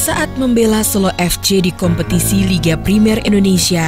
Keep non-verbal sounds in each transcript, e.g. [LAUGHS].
Saat membela Solo FC di kompetisi Liga Primer Indonesia,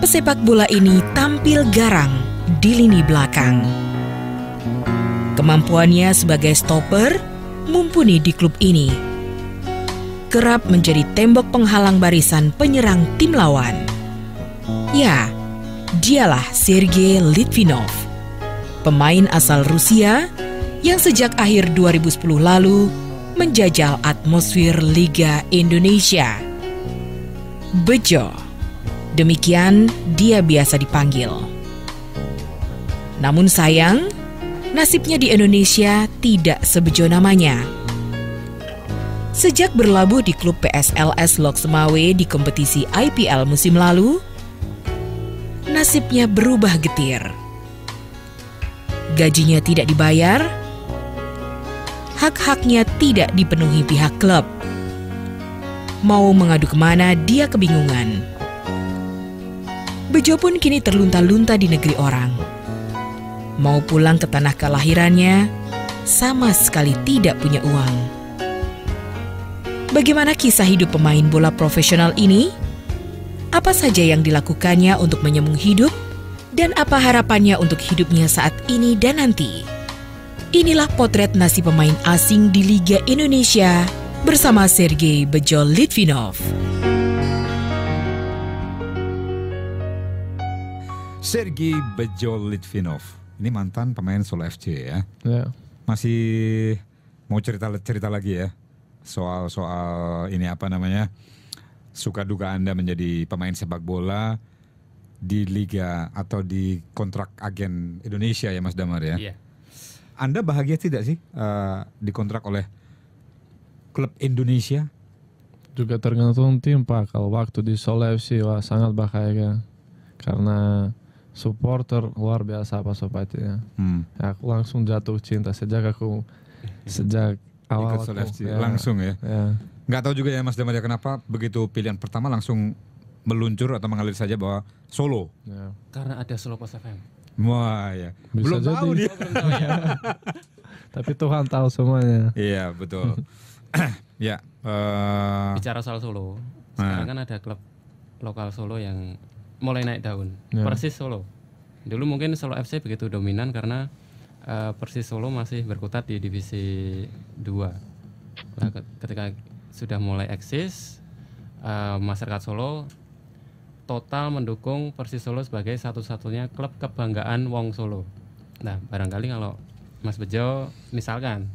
pesepak bola ini tampil garang di lini belakang. Kemampuannya sebagai stopper mumpuni di klub ini. Kerap menjadi tembok penghalang barisan penyerang tim lawan. Ya, dialah Sergei Litvinov, pemain asal Rusia yang sejak akhir 2010 lalu menjajal atmosfer Liga Indonesia. Bejo, demikian dia biasa dipanggil. Namun sayang, nasibnya di Indonesia tidak sebejo namanya. Sejak berlabuh di klub PSLS Lok Semawe di kompetisi IPL musim lalu, nasibnya berubah getir. Gajinya tidak dibayar, hak-haknya tidak dipenuhi pihak klub. Mau mengadu kemana dia kebingungan. Bejo pun kini terlunta-lunta di negeri orang. Mau pulang ke tanah kelahirannya, sama sekali tidak punya uang. Bagaimana kisah hidup pemain bola profesional ini? Apa saja yang dilakukannya untuk menyemung hidup? Dan apa harapannya untuk hidupnya saat ini dan nanti? Inilah potret nasi pemain asing di Liga Indonesia bersama Sergei Bejol Litvinov. Sergei Bejol Litvinov, ini mantan pemain Solo FC ya. Yeah. Masih mau cerita cerita lagi ya soal soal ini apa namanya suka duka anda menjadi pemain sepak bola di liga atau di kontrak agen Indonesia ya Mas Damar ya. Yeah. Anda bahagia tidak sih uh, dikontrak oleh klub Indonesia? Juga tergantung tim Pak. Kalau waktu di Solo FC wah sangat bahagia karena supporter luar biasa Pak Sobat ya. Hmm. Ya, aku langsung jatuh cinta sejak aku sejak awal ikut Solo FC ya. langsung ya. ya. Gak tahu juga ya Mas Damaria kenapa begitu pilihan pertama langsung meluncur atau mengalir saja bahwa Solo. Ya. Karena ada Solo Post FM. Wah ya. Bisa belum jadi. tahu dia. [LAUGHS] Tapi Tuhan tahu semuanya. Iya betul. [LAUGHS] ya. Uh... Bicara soal Solo, nah. sekarang nah. kan ada klub lokal Solo yang mulai naik daun. Ya. Persis Solo. Dulu mungkin Solo FC begitu dominan karena uh, Persis Solo masih berkutat di divisi 2. Nah, ketika sudah mulai eksis, uh, masyarakat Solo total mendukung Persis Solo sebagai satu-satunya klub kebanggaan Wong Solo. Nah, barangkali kalau Mas Bejo misalkan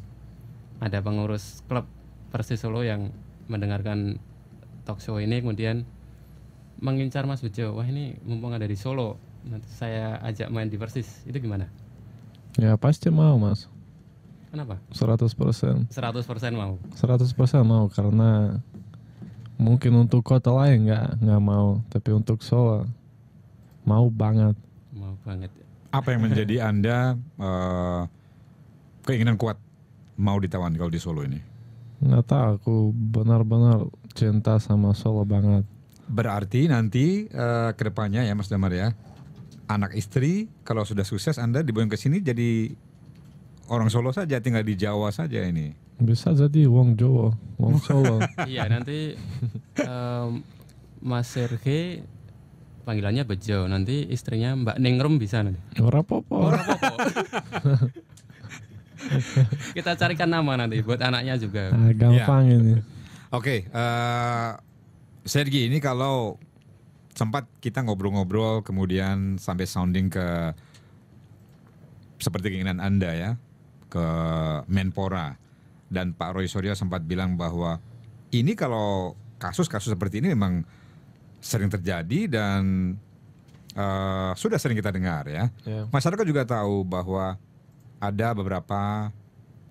ada pengurus klub Persis Solo yang mendengarkan talk show ini kemudian mengincar Mas Bejo, wah ini mumpung ada di Solo, nanti saya ajak main di Persis. Itu gimana? Ya, pasti mau, Mas. Kenapa? 100%. 100% mau. 100% mau karena mungkin untuk kota lain nggak nggak mau tapi untuk Solo mau banget mau banget apa yang menjadi anda uh, keinginan kuat mau ditawan kalau di Solo ini nggak tahu aku benar-benar cinta sama Solo banget berarti nanti uh, eh, kedepannya ya Mas Damar ya anak istri kalau sudah sukses anda dibawa ke sini jadi orang Solo saja tinggal di Jawa saja ini bisa jadi wong Jawa, wong Solo. [LAUGHS] iya, nanti um, Mas Serge panggilannya Bejo, nanti istrinya Mbak Ningrum bisa nanti. Ora popo. Oh, popo. [LAUGHS] Kita carikan nama nanti buat anaknya juga. Ah, gampang ya. ini. Oke, okay, uh, eh, Sergi ini kalau sempat kita ngobrol-ngobrol kemudian sampai sounding ke seperti keinginan Anda ya ke Menpora dan Pak Roy Suryo sempat bilang bahwa ini kalau kasus-kasus seperti ini memang sering terjadi dan uh, sudah sering kita dengar ya. Yeah. Masyarakat juga tahu bahwa ada beberapa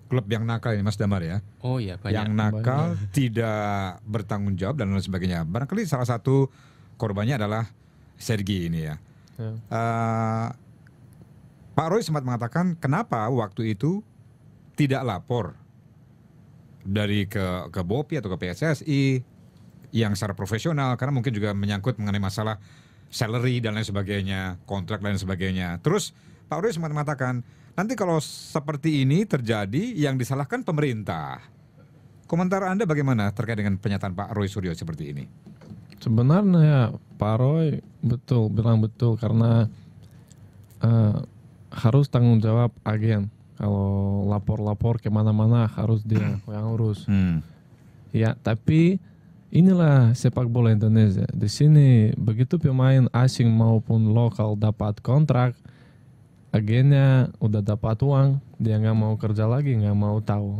klub yang nakal ini Mas Damar ya. Oh iya banyak. Yang nakal banyak. [LAUGHS] tidak bertanggung jawab dan lain sebagainya. Barangkali salah satu korbannya adalah Sergi ini ya. ya. Uh, Pak Roy sempat mengatakan kenapa waktu itu tidak lapor dari ke ke BOPI atau ke PSSI yang secara profesional karena mungkin juga menyangkut mengenai masalah salary dan lain sebagainya, kontrak dan lain sebagainya. Terus Pak Rudi sempat mengatakan, nanti kalau seperti ini terjadi yang disalahkan pemerintah. Komentar Anda bagaimana terkait dengan pernyataan Pak Roy Suryo seperti ini? Sebenarnya Pak Roy betul bilang betul karena uh, harus tanggung jawab agen kalau lapor-lapor kemana-mana harus dia hmm. yang urus. Hmm. Ya, tapi inilah sepak bola Indonesia. Di sini begitu pemain asing maupun lokal dapat kontrak, agennya udah dapat uang, dia nggak mau kerja lagi, nggak mau tahu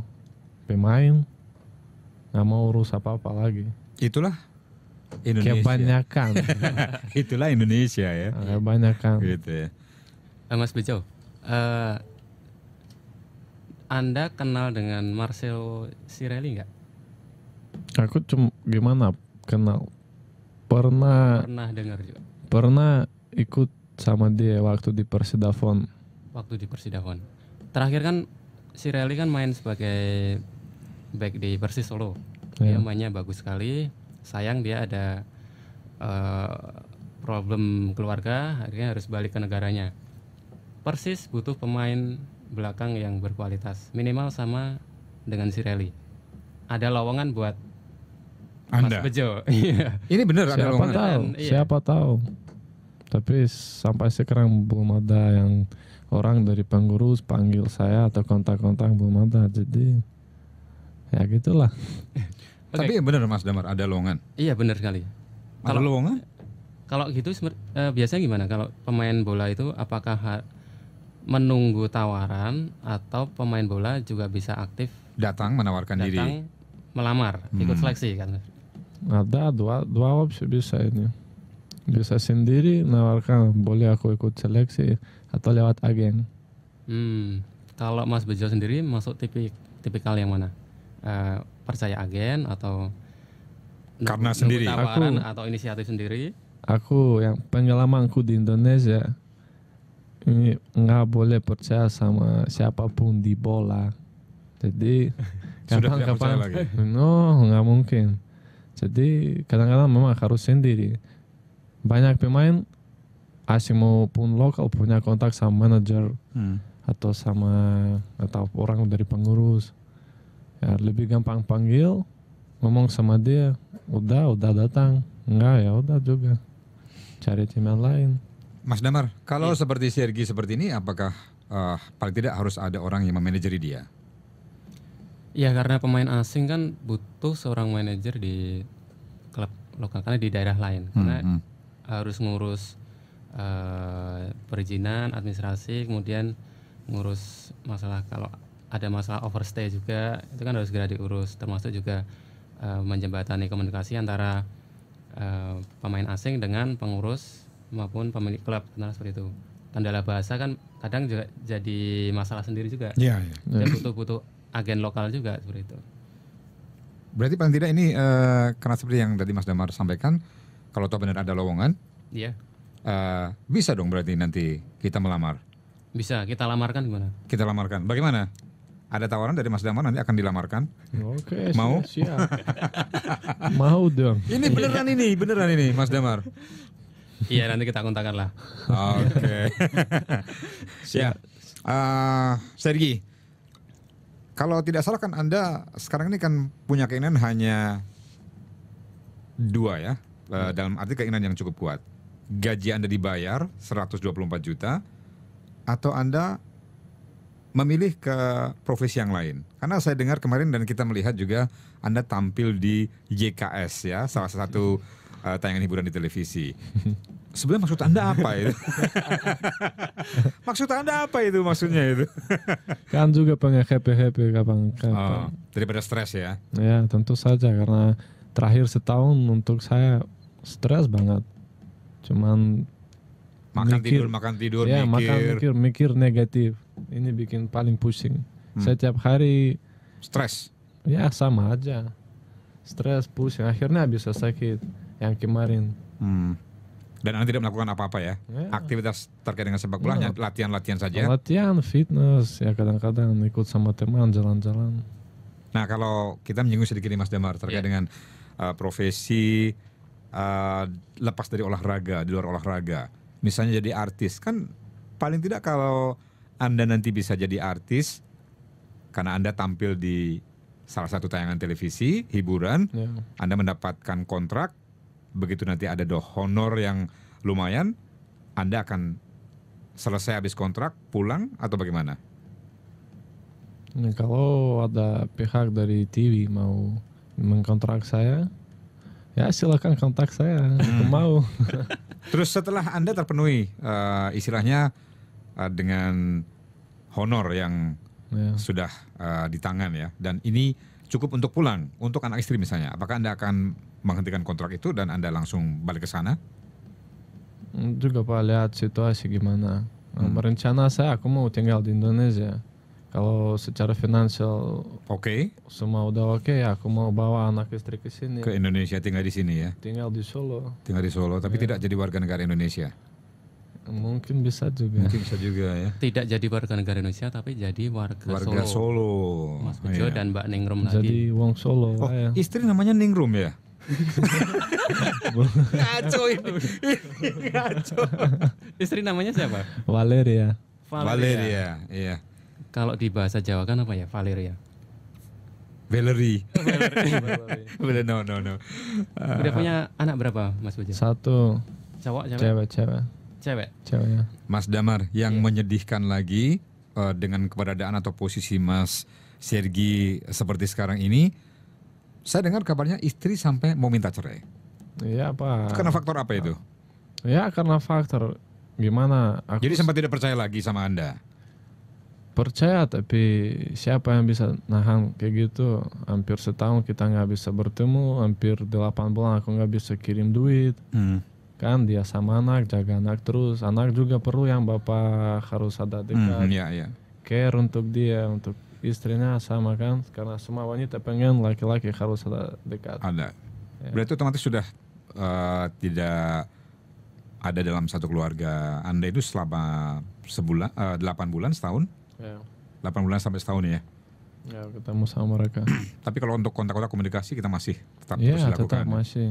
pemain, nggak mau urus apa-apa lagi. Itulah Indonesia. Kebanyakan. [LAUGHS] Itulah Indonesia ya. Kebanyakan. Gitu ya. Eh, Mas Bejo, uh, eh, anda kenal dengan Marcel Sirelli nggak? Aku cuma gimana kenal? Pernah pernah dengar juga. Pernah ikut sama dia waktu di Persidafon. Waktu di Persidafon. Terakhir kan Sirelli kan main sebagai back di Persis Solo. Yeah. Dia iya. mainnya bagus sekali. Sayang dia ada uh, problem keluarga, akhirnya harus balik ke negaranya. Persis butuh pemain belakang yang berkualitas minimal sama dengan si Rally ada lowongan buat Anda. Mas Bejo [LAUGHS] iya. ini bener siapa ada lowongan tahu, iya. siapa tahu tapi sampai sekarang belum ada yang orang dari pengurus panggil saya atau kontak-kontak belum ada jadi ya gitulah okay. [LAUGHS] tapi bener Mas Damar ada lowongan iya bener sekali kalau lowongan kalau gitu uh, biasanya gimana kalau pemain bola itu apakah menunggu tawaran atau pemain bola juga bisa aktif datang menawarkan datang, diri melamar hmm. ikut seleksi kan nah, ada dua dua opsi bisa ini bisa sendiri menawarkan boleh aku ikut seleksi atau lewat agen hmm. kalau Mas Bejo sendiri masuk tipik tipikal yang mana uh, percaya agen atau karena sendiri tawaran aku, atau inisiatif sendiri aku yang pengalamanku di Indonesia ini nggak boleh percaya sama siapapun di bola jadi [LAUGHS] kapan kapan no nggak mungkin jadi kadang-kadang memang harus sendiri banyak pemain asing maupun lokal punya kontak sama manajer hmm. atau sama atau orang dari pengurus ya lebih gampang panggil ngomong sama dia udah udah datang enggak ya udah juga cari tim yang lain Mas Damar, kalau ya. seperti Sergi seperti ini, apakah uh, paling tidak harus ada orang yang memanajeri dia? Ya karena pemain asing kan butuh seorang manajer di klub lokal karena di daerah lain hmm, karena hmm. harus ngurus uh, perizinan, administrasi, kemudian ngurus masalah kalau ada masalah overstay juga itu kan harus segera diurus termasuk juga uh, menjembatani komunikasi antara uh, pemain asing dengan pengurus maupun pemilik klub kenal seperti itu kendala bahasa kan kadang juga jadi masalah sendiri juga ya, ya. dan butuh-butuh agen lokal juga seperti itu berarti paling tidak ini uh, karena seperti yang tadi Mas Damar sampaikan kalau toh benar ada lowongan ya. uh, bisa dong berarti nanti kita melamar bisa kita lamarkan gimana kita lamarkan bagaimana ada tawaran dari Mas Damar nanti akan dilamarkan. Oke. Mau? Siap. Mau dong. Ini beneran ini, beneran ini Mas Damar. Iya nanti kita kontakkan lah. Oke. [LAUGHS] Siap. Ya. Eh, Sergi, kalau tidak salah kan Anda sekarang ini kan punya keinginan hanya dua ya, uh, dalam arti keinginan yang cukup kuat. Gaji Anda dibayar 124 juta, atau Anda memilih ke profesi yang lain? Karena saya dengar kemarin dan kita melihat juga Anda tampil di JKS ya, salah satu uh, tayangan hiburan di televisi. Sebenarnya maksud Anda apa itu? [LAUGHS] maksud Anda apa itu maksudnya itu? [LAUGHS] kan juga pengen happy-happy kapan-kapan. Oh, daripada stres ya? Ya tentu saja karena terakhir setahun untuk saya stres banget. Cuman makan mikir, tidur makan tidur ya, mikir. makan mikir mikir negatif ini bikin paling pusing hmm. saya hari stres ya sama aja stres pusing akhirnya bisa sakit yang kemarin. Hmm. Dan Anda tidak melakukan apa-apa ya? ya? Aktivitas terkait dengan sepak bolanya, ya. latihan-latihan saja? Latihan, fitness, ya kadang-kadang ikut sama teman jalan-jalan. Nah kalau kita menyinggung sedikit nih Mas Damar terkait yeah. dengan uh, profesi uh, lepas dari olahraga, di luar olahraga. Misalnya jadi artis, kan paling tidak kalau Anda nanti bisa jadi artis, karena Anda tampil di salah satu tayangan televisi, hiburan, yeah. Anda mendapatkan kontrak, begitu nanti ada do honor yang lumayan, Anda akan selesai habis kontrak, pulang atau bagaimana? Nah, kalau ada pihak dari TV mau mengkontrak saya, ya silakan kontak saya, aku hmm. mau. [LAUGHS] Terus setelah Anda terpenuhi uh, istilahnya uh, dengan honor yang ya. sudah uh, di tangan ya, dan ini cukup untuk pulang untuk anak istri misalnya, apakah Anda akan menghentikan kontrak itu dan Anda langsung balik ke sana? Hmm, juga Pak lihat situasi gimana. Nah, hmm. Rencana saya aku mau tinggal di Indonesia. Kalau secara finansial oke, okay. semua udah oke, okay, ya aku mau bawa anak istri ke sini. Ke Indonesia tinggal di sini ya. Tinggal di Solo. Tinggal di Solo, tapi ya. tidak jadi warga negara Indonesia. Mungkin bisa juga. Mungkin bisa juga ya. Tidak jadi warga negara Indonesia tapi jadi warga, warga Solo. Solo. Mas Bejo iya. dan Mbak Ningrum jadi lagi. Jadi Wong Solo. Oh, ya. istri namanya Ningrum ya? ngaco ini. ini [LAUGHS] ngaco. Istri namanya siapa? Valeria. Valeria. Valeria, iya. Kalau di bahasa Jawa kan apa ya? Valeria. Valeri. Valeri. no no no. Uh, Udah punya anak berapa, Mas Bujang? Satu. Cowok, cewek? Cewek, cewek. Cewek. Cewek ya. Mas Damar, yang yeah. menyedihkan lagi uh, dengan keberadaan atau posisi Mas Sergi seperti sekarang ini, saya dengar kabarnya istri sampai mau minta cerai. Iya apa? Karena faktor apa itu? Ya karena faktor gimana? Aku Jadi sempat tidak percaya lagi sama anda? Percaya tapi siapa yang bisa nahan kayak gitu? Hampir setahun kita nggak bisa bertemu, hampir delapan bulan aku nggak bisa kirim duit. Hmm kan dia sama anak jaga anak terus anak juga perlu yang bapak harus ada dekat hmm, ya, ya. care untuk dia untuk istrinya sama kan karena semua wanita pengen laki-laki harus ada dekat ada ya. berarti otomatis sudah uh, tidak ada dalam satu keluarga anda itu selama sebulan uh, eh, 8 bulan setahun ya. 8 bulan sampai setahun ya ya ketemu sama mereka [CLEARS THROAT] tapi kalau untuk kontak-kontak komunikasi kita masih tetap ya, terus lakukan tetap ya? masih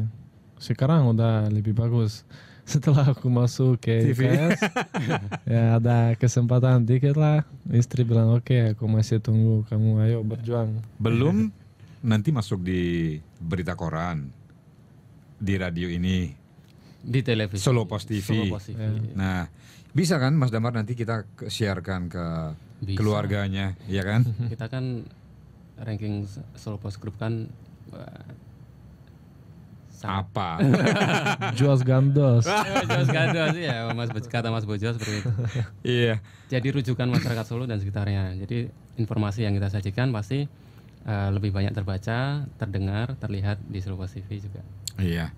sekarang udah lebih bagus [LAUGHS] setelah aku masuk ke IKS [LAUGHS] ya ada kesempatan dikit lah istri bilang oke okay, aku masih tunggu kamu ayo berjuang belum nanti masuk di berita koran di radio ini di televisi Solo Post TV, Solo Post TV. Yeah. Iya. nah bisa kan Mas Damar nanti kita siarkan ke bisa. keluarganya ya kan kita kan ranking Solo Post Group kan apa? Jos [LAUGHS] gandos. Jos [LAUGHS] eh, gandos ya, Mas kata Mas Bojo seperti itu. [LAUGHS] Iya. Jadi rujukan masyarakat Solo dan sekitarnya. Jadi informasi yang kita sajikan pasti uh, lebih banyak terbaca, terdengar, terlihat di Solo TV juga. Iya.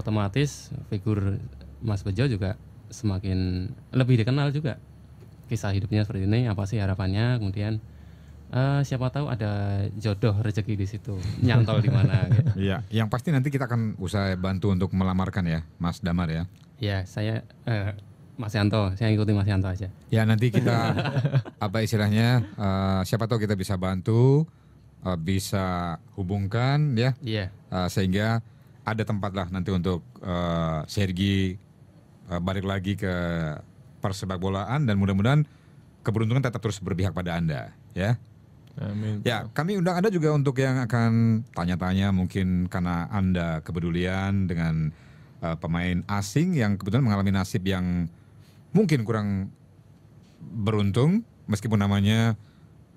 Otomatis figur Mas Bejo juga semakin lebih dikenal juga. Kisah hidupnya seperti ini, apa sih harapannya, kemudian Uh, siapa tahu ada jodoh rezeki di situ nyantol di mana gitu. [LAUGHS] Iya, yang pasti nanti kita akan usaha bantu untuk melamarkan ya, Mas Damar ya. Iya, saya uh, Mas Yanto, saya ikuti Mas Yanto aja. Ya nanti kita [LAUGHS] apa istilahnya, uh, siapa tahu kita bisa bantu, uh, bisa hubungkan ya, Iya. uh, sehingga ada tempat lah nanti untuk uh, Sergi uh, balik lagi ke persepak bolaan dan mudah-mudahan keberuntungan tetap terus berpihak pada anda ya. Amin. Ya, kami undang Anda juga untuk yang akan tanya-tanya mungkin karena Anda kepedulian dengan uh, pemain asing yang kebetulan mengalami nasib yang mungkin kurang beruntung meskipun namanya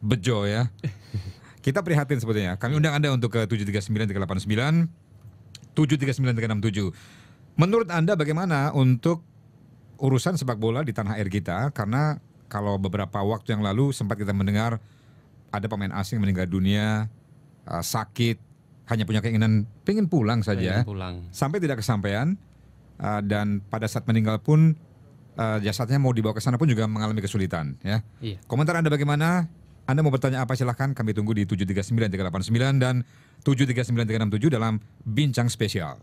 bejo ya. [LAUGHS] Kita prihatin sebetulnya. Kami undang Anda untuk ke 739 389 739 367. Menurut Anda bagaimana untuk urusan sepak bola di tanah air kita karena kalau beberapa waktu yang lalu sempat kita mendengar ada pemain asing meninggal dunia, uh, sakit, hanya punya keinginan pengen pulang saja. Pengen pulang. Sampai tidak kesampaian uh, dan pada saat meninggal pun uh, jasadnya mau dibawa ke sana pun juga mengalami kesulitan ya. Iya. Komentar Anda bagaimana? Anda mau bertanya apa silahkan kami tunggu di 739389 dan 739367 dalam Bincang Spesial.